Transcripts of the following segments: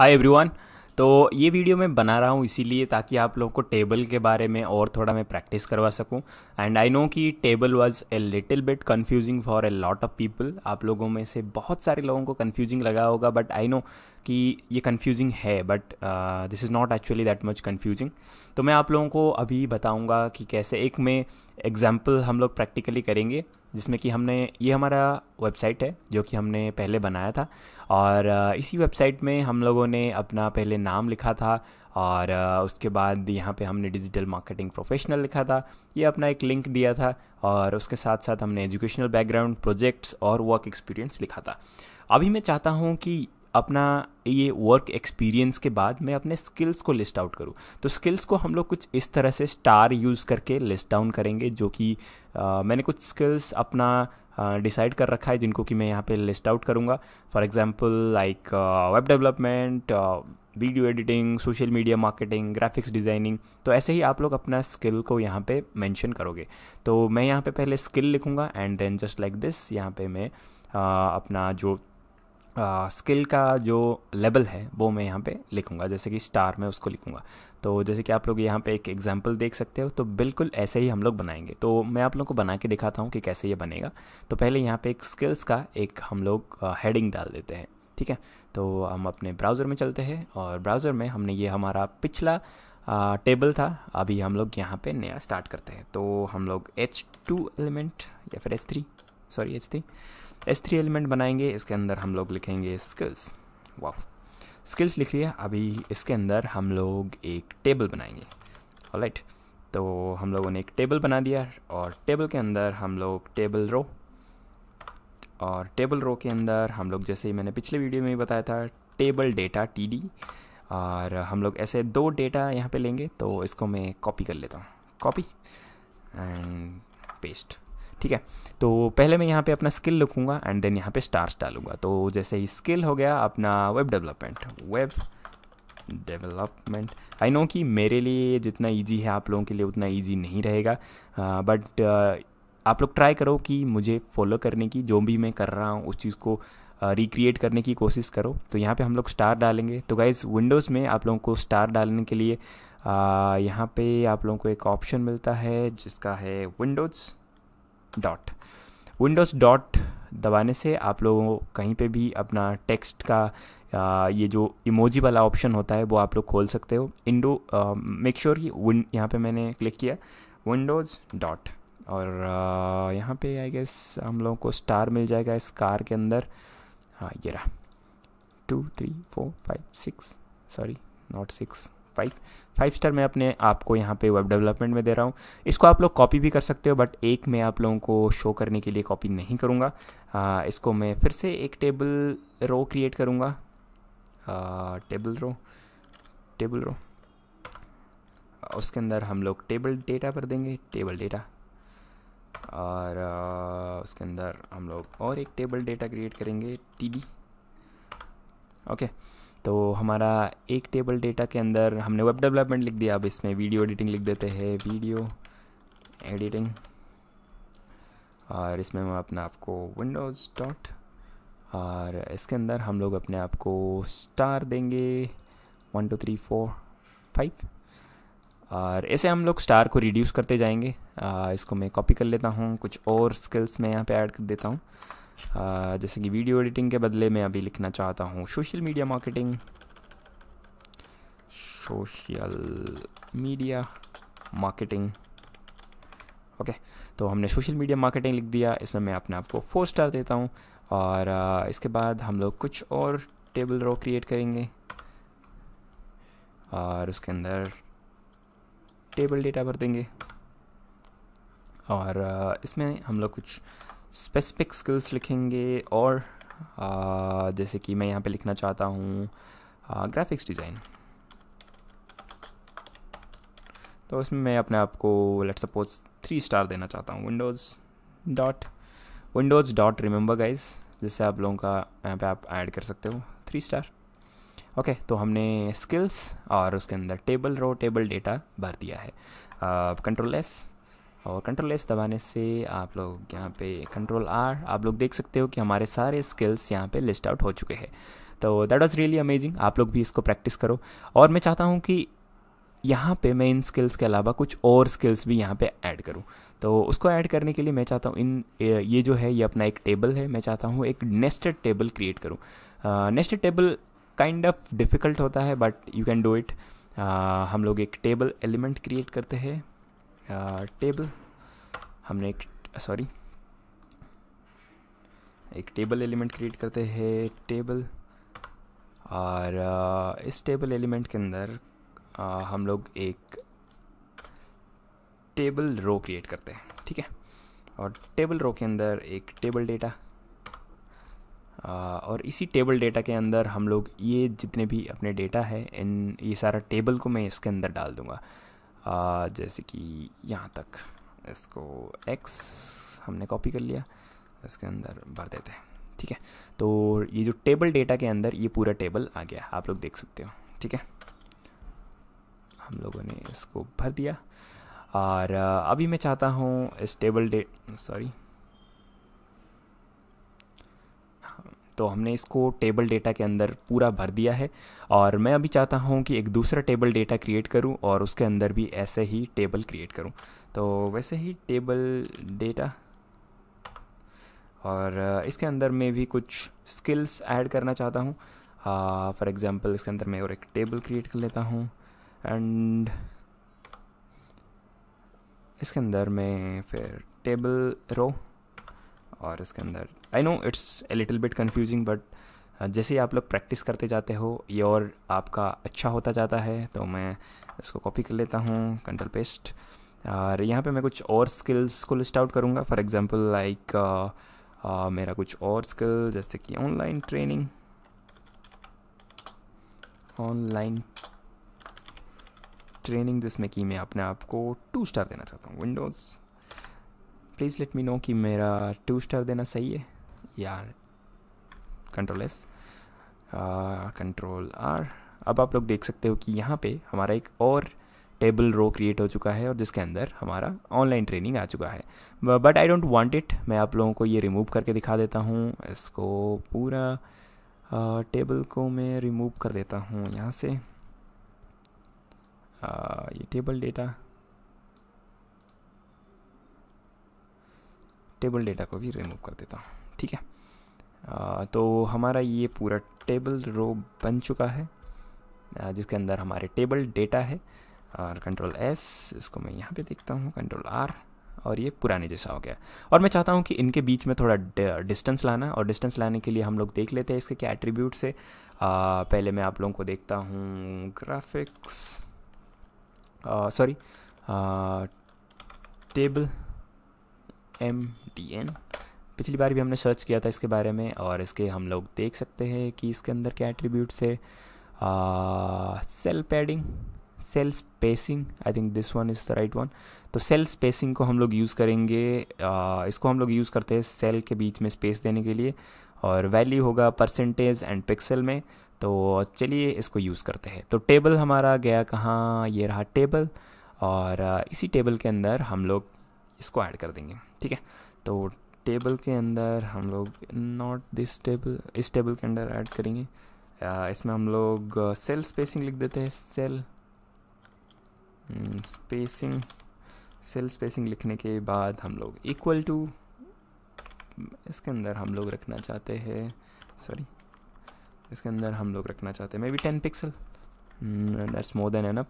Hi everyone तो ये video मैं बना रहा हूँ इसीलिए ताकि आप लोगों को टेबल के बारे में और थोड़ा मैं प्रैक्टिस करवा सकूँ एंड आई नो कि table was a little bit confusing for a lot of people आप लोगों में से बहुत सारे लोगों को कन्फ्यूजिंग लगा होगा बट आई नो कि ये कन्फ्यूजिंग है but this is not actually that much confusing तो मैं आप लोगों को अभी बताऊँगा कि कैसे एक में एग्जाम्पल हम लोग प्रैक्टिकली करेंगे जिसमें कि हमने ये हमारा वेबसाइट है जो कि हमने पहले बनाया था और इसी वेबसाइट में हम लोगों ने अपना पहले नाम लिखा था और उसके बाद यहाँ पे हमने डिजिटल मार्केटिंग प्रोफेशनल लिखा था ये अपना एक लिंक दिया था और उसके साथ साथ हमने एजुकेशनल बैकग्राउंड प्रोजेक्ट्स और वर्क एक्सपीरियंस लिखा था अभी मैं चाहता हूँ कि अपना ये वर्क एक्सपीरियंस के बाद मैं अपने स्किल्स को लिस्ट आउट करूँ तो स्किल्स को हम लोग कुछ इस तरह से स्टार यूज़ करके लिस्ट डाउन करेंगे जो कि मैंने कुछ स्किल्स अपना डिसाइड कर रखा है जिनको कि मैं यहाँ पे लिस्ट आउट करूँगा for example like web development video editing social media marketing graphics designing तो ऐसे ही आप लोग अपना स्किल को यहाँ पे मेंशन करोगे तो मैं यहाँ पे पहले स्किल लिखूँगा and then just like this यहाँ पे मैं uh, अपना जो स्किल का जो लेवल है वो मैं यहाँ पे लिखूँगा जैसे कि स्टार में उसको लिखूँगा तो जैसे कि आप लोग यहाँ पे एक एग्जांपल देख सकते हो तो बिल्कुल ऐसे ही हम लोग बनाएंगे तो मैं आप लोगों को बना के दिखाता हूँ कि कैसे ये बनेगा तो पहले यहाँ पे एक स्किल्स का एक हम लोग हेडिंग डाल देते हैं ठीक है तो हम अपने ब्राउज़र में चलते हैं और ब्राउज़र में हमने ये हमारा पिछला आ, टेबल था अभी हम लोग यहाँ पर नया स्टार्ट करते हैं तो हम लोग एच एलिमेंट या फिर H sorry H S three element बनाएंगे इसके अंदर हम लोग लिखेंगे स्किल्स वाह स्किल्स लिख लिया अभी इसके अंदर हम लोग एक टेबल बनाएंगे राइट right. तो हम लोगों ने एक टेबल बना दिया और टेबल के अंदर हम लोग टेबल रो और टेबल रो के अंदर हम लोग जैसे ही मैंने पिछले वीडियो में बताया था टेबल डेटा टी और हम लोग ऐसे दो डेटा यहाँ पे लेंगे तो इसको मैं कॉपी कर लेता हूँ कॉपी एंड पेस्ट ठीक है तो पहले मैं यहाँ पे अपना स्किल लिखूँगा एंड देन यहाँ पे स्टार्स डालूंगा तो जैसे ही स्किल हो गया अपना web development web development I know कि मेरे लिए जितना ईजी है आप लोगों के लिए उतना ईजी नहीं रहेगा बट uh, आप लोग ट्राई करो कि मुझे फॉलो करने की जो भी मैं कर रहा हूँ उस चीज़ को रिक्रिएट uh, करने की कोशिश करो तो यहाँ पे हम लोग स्टार डालेंगे तो गाइज विंडोज़ में आप लोगों को स्टार डालने के लिए uh, यहाँ पे आप लोगों को एक ऑप्शन मिलता है जिसका है विंडोज़ डॉट विंडोज़ डॉट दबाने से आप लोगों कहीं पे भी अपना टेक्स्ट का आ, ये जो इमोजी वाला ऑप्शन होता है वो आप लोग खोल सकते हो इंडो मेक श्योर कि यहाँ पे मैंने क्लिक किया विंडोज़ डॉट और यहाँ पे आई गेस हम लोगों को स्टार मिल जाएगा इस कार के अंदर हाँ ये रहा two three four five six sorry not six five five star मैं अपने आप को यहाँ पे वेब डेवलपमेंट में दे रहा हूँ इसको आप लोग कॉपी भी कर सकते हो बट एक मैं आप लोगों को शो करने के लिए कॉपी नहीं करूँगा इसको मैं फिर से एक टेबल रो क्रिएट करूँगा टेबल रो टेबल रो उसके अंदर हम लोग टेबल डेटा पर देंगे टेबल डेटा और आ, उसके अंदर हम लोग और एक टेबल डेटा क्रिएट करेंगे टी डी ओके okay. तो हमारा एक टेबल डेटा के अंदर हमने वेब डेवलपमेंट लिख दिया अब इसमें वीडियो एडिटिंग लिख देते हैं वीडियो एडिटिंग और इसमें हम आप आपको विंडोज़ डॉट और इसके अंदर हम लोग अपने आप को स्टार देंगे one two three four five और ऐसे हम लोग स्टार को रिड्यूस करते जाएंगे आ, इसको मैं कॉपी कर लेता हूँ कुछ और स्किल्स मैं यहाँ पे ऐड कर देता हूँ जैसे कि वीडियो एडिटिंग के बदले मैं अभी लिखना चाहता हूँ social media marketing social media marketing okay तो हमने सोशल मीडिया मार्केटिंग लिख दिया इसमें मैं अपने आप को फोर स्टार देता हूँ और इसके बाद हम लोग कुछ और टेबल रो क्रिएट करेंगे और उसके अंदर टेबल डेटा भर देंगे और इसमें हम लोग कुछ स्पेसिफिक स्किल्स लिखेंगे और आ, जैसे कि मैं यहाँ पे लिखना चाहता हूँ ग्राफिक्स डिज़ाइन तो इसमें मैं अपने आप को लेट सपोज थ्री स्टार देना चाहता हूँ Windows dot Windows dot remember guys जिससे आप लोगों का यहाँ पे आप ऐड कर सकते हो थ्री स्टार ओके okay, तो हमने स्किल्स और उसके अंदर टेबल रो टेबल डेटा भर दिया है कंट्रोल एस और कंट्रोल एस दबाने से आप लोग यहाँ पे कंट्रोल आर आप लोग देख सकते हो कि हमारे सारे स्किल्स यहाँ पे लिस्ट आउट हो चुके हैं तो दैट वाज रियली अमेजिंग आप लोग भी इसको प्रैक्टिस करो और मैं चाहता हूँ कि यहाँ पे मैं इन स्किल्स के अलावा कुछ और स्किल्स भी यहाँ पे ऐड करूँ तो उसको ऐड करने के लिए मैं चाहता हूँ इन ये जो है ये अपना एक टेबल है मैं चाहता हूँ एक नेस्टेड टेबल क्रिएट करूँ nested table kind of difficult होता है but you can do it हम लोग एक टेबल एलिमेंट क्रिएट करते हैं टेबल हमने एक सॉरी एक टेबल एलिमेंट क्रिएट करते हैं टेबल और uh, इस टेबल एलिमेंट के अंदर uh, हम लोग एक टेबल रो क्रिएट करते हैं ठीक है और टेबल रो के अंदर एक टेबल डेटा और इसी टेबल डेटा के अंदर हम लोग ये जितने भी अपने डेटा है इन ये सारा टेबल को मैं इसके अंदर डाल दूँगा आ, जैसे कि यहाँ तक इसको x हमने कॉपी कर लिया इसके अंदर भर देते हैं ठीक है तो ये जो टेबल डेटा के अंदर ये पूरा टेबल आ गया आप लोग देख सकते हो ठीक है हम लोगों ने इसको भर दिया और अभी मैं चाहता हूँ इस टेबल डे सॉरी तो हमने इसको टेबल डेटा के अंदर पूरा भर दिया है और मैं अभी चाहता हूँ कि एक दूसरा टेबल डेटा क्रिएट करूँ और उसके अंदर भी ऐसे ही टेबल क्रिएट करूँ तो वैसे ही टेबल डेटा और इसके अंदर मैं भी कुछ स्किल्स ऐड करना चाहता हूँ फॉर एग्ज़ाम्पल इसके अंदर मैं और एक टेबल क्रिएट कर लेता हूँ एंड इसके अंदर मैं फिर टेबल रो और इसके अंदर I know it's a little bit confusing but जैसे आप लोग प्रैक्टिस करते जाते हो ये और आपका अच्छा होता जाता है तो मैं इसको कॉपी कर लेता हूँ कंट्रोल पेस्ट और यहाँ पे मैं कुछ और स्किल्स को लिस्ट आउट करूँगा फॉर एग्जांपल लाइक मेरा कुछ और स्किल जैसे कि ऑनलाइन ट्रेनिंग ऑनलाइन ट्रेनिंग जिसमें कि मैं अपने आप को टू स्टार देना चाहता हूँ Windows please let me know कि मेरा टू स्टार देना सही है या कंट्रोल एस कंट्रोल आर अब आप लोग देख सकते हो कि यहाँ पे हमारा एक और टेबल रो क्रिएट हो चुका है और जिसके अंदर हमारा ऑनलाइन ट्रेनिंग आ चुका है but I don't want it मैं आप लोगों को ये रिमूव करके दिखा देता हूँ इसको पूरा टेबल टेबल को मैं रिमूव कर देता हूँ यहाँ से uh, ये टेबल डेटा टेबल डेटा को भी रिमूव कर देता हूँ ठीक है तो हमारा ये पूरा टेबल रो बन चुका है जिसके अंदर हमारे टेबल डेटा है और कंट्रोल एस इसको मैं यहाँ पे देखता हूँ कंट्रोल आर और ये पुराने जैसा हो गया और मैं चाहता हूँ कि इनके बीच में थोड़ा डिस्टेंस लाना और डिस्टेंस लाने के लिए हम लोग देख लेते हैं इसके क्या एट्रीब्यूट से आ, पहले मैं आप लोगों को देखता हूँ graphics sorry table M D N पिछली बार भी हमने सर्च किया था इसके बारे में और इसके हम लोग देख सकते हैं कि इसके अंदर क्या एट्रीब्यूट्स है cell padding cell spacing I think this one is the right one तो सेल स्पेसिंग को हम लोग यूज़ करेंगे uh, इसको हम लोग यूज़ करते हैं सेल के बीच में स्पेस देने के लिए और वैल्यू होगा परसेंटेज एंड पिक्सल में तो चलिए इसको यूज़ करते हैं तो टेबल हमारा गया कहाँ ये रहा टेबल और इसी टेबल के अंदर हम लोग इसको ऐड कर देंगे ठीक है तो टेबल के अंदर हम लोग नॉट दिस टेबल इस टेबल के अंदर ऐड करेंगे इसमें हम लोग सेल स्पेसिंग लिख देते हैं सेल स्पेसिंग सेल स्पेसिंग लिखने के बाद हम लोग इक्वल टू इसके अंदर हम लोग रखना चाहते हैं सॉरी इसके अंदर हम लोग रखना चाहते हैं maybe ten pixel that's more than up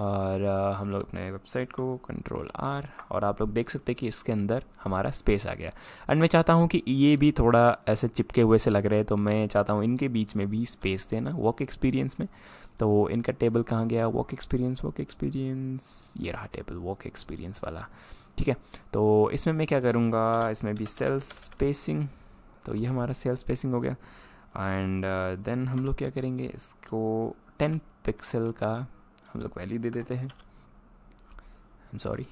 और हम लोग अपने वेबसाइट को कंट्रोल आर और आप लोग देख सकते हैं कि इसके अंदर हमारा स्पेस आ गया एंड मैं चाहता हूँ कि ये भी थोड़ा ऐसे चिपके हुए से लग रहे हैं तो मैं चाहता हूँ इनके बीच में भी स्पेस देना वर्क एक्सपीरियंस में तो इनका टेबल कहाँ गया वर्क एक्सपीरियंस वर्क एक्सपीरियंस ये रहा टेबल वर्क एक्सपीरियंस वाला ठीक है तो इसमें मैं क्या करूँगा इसमें भी सेल स्पेसिंग तो ये हमारा सेल स्पेसिंग हो गया एंड देन uh, हम लोग क्या करेंगे इसको टेन पिक्सल का हम लोग वैल्यू दे देते हैं I am sorry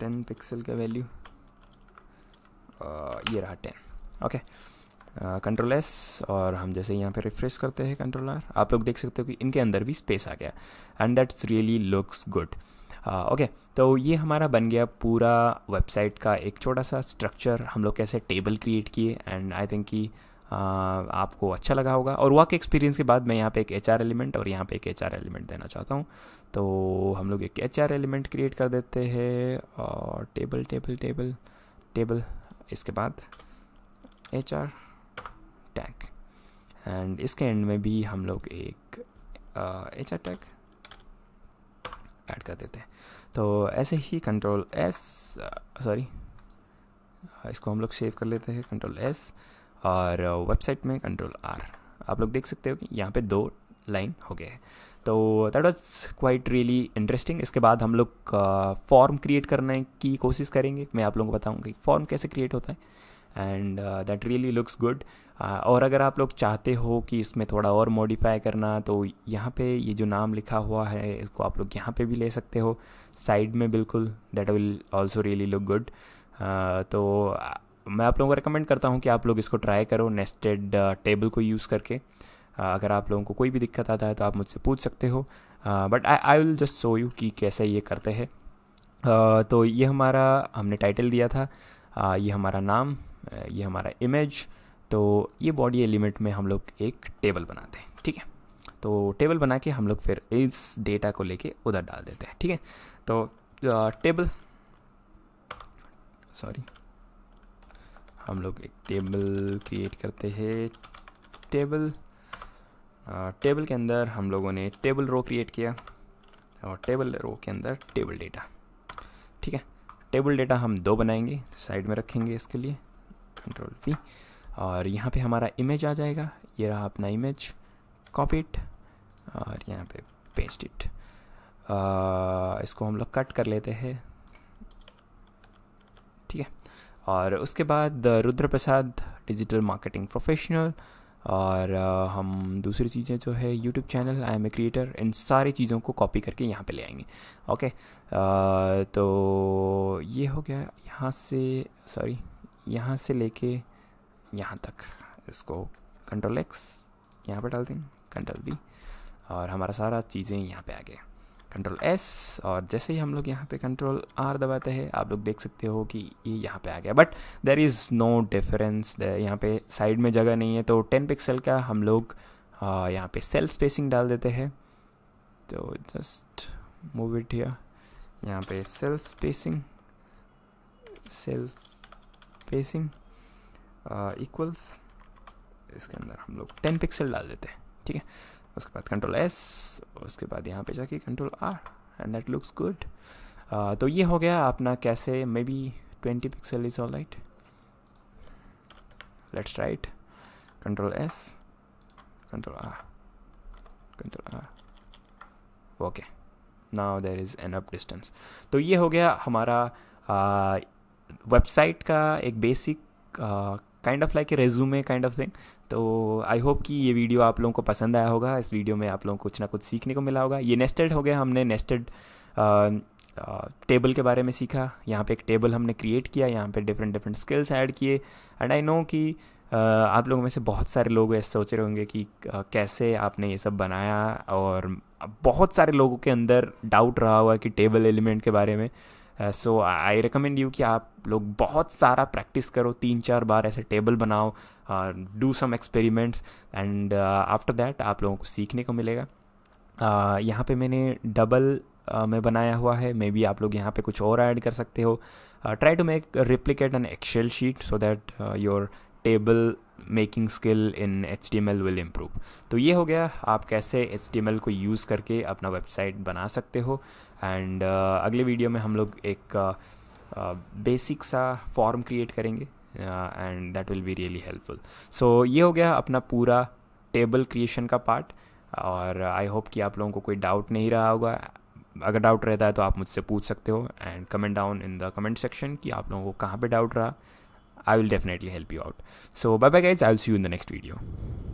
ten pixel का वैल्यू ये रहा टेन ओके कंट्रोल एस और हम जैसे यहाँ पे रिफ्रेश करते हैं कंट्रोल आर आप लोग देख सकते हो कि इनके अंदर भी स्पेस आ गया and that's really looks good okay तो ये हमारा बन गया पूरा वेबसाइट का एक छोटा सा स्ट्रक्चर हम लोग कैसे टेबल क्रिएट किए एंड आई थिंक कि आपको अच्छा लगा होगा और वर्क एक्सपीरियंस के बाद मैं यहाँ पे एक एच एलिमेंट और यहाँ पे एक एच एलिमेंट देना चाहता हूँ तो हम लोग एक एच एलिमेंट क्रिएट कर देते हैं और टेबल टेबल टेबल टेबल इसके बाद एच आर टैग एंड इसके एंड में भी हम लोग एक एच आर टैग ऐड कर देते हैं तो ऐसे ही कंट्रोल एस सॉरी इसको हम लोग सेव कर लेते हैं कंट्रोल एस और वेबसाइट में कंट्रोल आर आप लोग देख सकते हो कि यहाँ पे दो लाइन हो गए हैं तो that was quite really interesting इसके बाद हम लोग फॉर्म क्रिएट करने की कोशिश करेंगे मैं आप लोगों को बताऊँगा कि फॉर्म कैसे क्रिएट होता है and that really looks good और अगर आप लोग चाहते हो कि इसमें थोड़ा और मॉडिफाई करना तो यहाँ पे ये जो नाम लिखा हुआ है इसको आप लोग यहाँ पे भी ले सकते हो साइड में बिल्कुल that will also really look good तो तो मैं आप लोगों को रिकमेंड करता हूँ कि आप लोग इसको ट्राई करो नेस्टेड टेबल uh, को यूज़ करके uh, अगर आप लोगों को कोई भी दिक्कत आता है तो आप मुझसे पूछ सकते हो but I I will just show you कि कैसे ये करते हैं uh, तो ये हमारा हमने टाइटल दिया था uh, ये हमारा नाम uh, ये हमारा इमेज तो ये बॉडी एलिमेंट में हम लोग एक टेबल बनाते हैं ठीक है तो टेबल बना के हम लोग फिर इस डेटा को लेके उधर डाल देते हैं ठीक है तो टेबल सॉरी हम लोग एक टेबल क्रिएट करते हैं टेबल टेबल के अंदर हम लोगों ने टेबल रो क्रिएट किया और टेबल रो के अंदर टेबल डेटा ठीक है टेबल डेटा हम दो बनाएंगे साइड में रखेंगे इसके लिए कंट्रोल वी और यहाँ पे हमारा इमेज आ जाएगा ये रहा अपना इमेज कॉपी इट और यहाँ पे पेस्ट इट इसको हम लोग कट कर लेते हैं और उसके बाद Rudra Prasad digital marketing professional और हम दूसरी चीज़ें जो है YouTube channel I am a creator इन सारी चीज़ों को कॉपी करके यहाँ पे ले आएंगे ओके तो ये हो गया यहाँ से सॉरी यहाँ से लेके यहाँ तक इसको कंट्रोल एक्स यहाँ पर डाल देंगे कंट्रोल बी और हमारा सारा चीज़ें यहाँ पे आ गया कंट्रोल एस और जैसे ही हम लोग यहाँ पे कंट्रोल आर दबाते हैं आप लोग देख सकते हो कि ये यह यहाँ पे आ गया but there is no difference यहाँ पे साइड में जगह नहीं है तो टेन पिक्सल का हम लोग यहाँ पे सेल स्पेसिंग डाल देते हैं तो जस्ट मूव इट हियर यहाँ पे cell spacing cell spacing equals इसके अंदर हम लोग टेन पिक्सल डाल देते हैं ठीक है उसके बाद कंट्रोल एस उसके बाद यहाँ पे जाके control R and that looks good तो ये हो गया अपना कैसे maybe twenty pixel is all right let's write control S control R control R okay now there is an up distance तो ये हो गया हमारा वेबसाइट uh, का एक basic kind of like a resume kind of thing तो I hope कि ये वीडियो आप लोगों को पसंद आया होगा इस वीडियो में आप लोगों को कुछ ना कुछ सीखने को मिला होगा ये नेस्टेड हो गया हमने नेस्टेड टेबल के बारे में सीखा यहाँ पे एक टेबल हमने क्रिएट किया यहाँ पे डिफरेंट डिफरेंट स्किल्स ऐड किए एंड आई नो कि Uh, आप लोगों में से बहुत सारे लोग ऐसे सोच रहे होंगे कि uh, कैसे आपने ये सब बनाया और बहुत सारे लोगों के अंदर डाउट रहा हुआ कि टेबल एलिमेंट के बारे में सो आई रिकमेंड यू कि आप लोग बहुत सारा प्रैक्टिस करो तीन चार बार ऐसे टेबल बनाओ do some experiments and after that आप लोगों को सीखने को मिलेगा uh, यहाँ पे मैंने डबल uh, में बनाया हुआ है मे बी आप लोग यहाँ पे कुछ और ऐड कर सकते हो try to make replicate an Excel sheet so that your table making skill in H T M L will improve तो ये हो गया आप कैसे एच टी एम एल को यूज़ करके अपना वेबसाइट बना सकते हो एंड uh, अगले वीडियो में हम लोग एक बेसिक uh, uh सा फॉर्म क्रिएट करेंगे and that will be really helpful so ये हो गया अपना पूरा टेबल क्रिएशन का पार्ट और आई uh, होप कि आप लोगों को कोई डाउट नहीं रहा होगा अगर डाउट रहता है तो आप मुझसे पूछ सकते हो and comment down in the comment section कि आप लोगों को कहाँ पे डाउट रहा I will definitely help you out. So bye bye guys. I'll see you in the next video.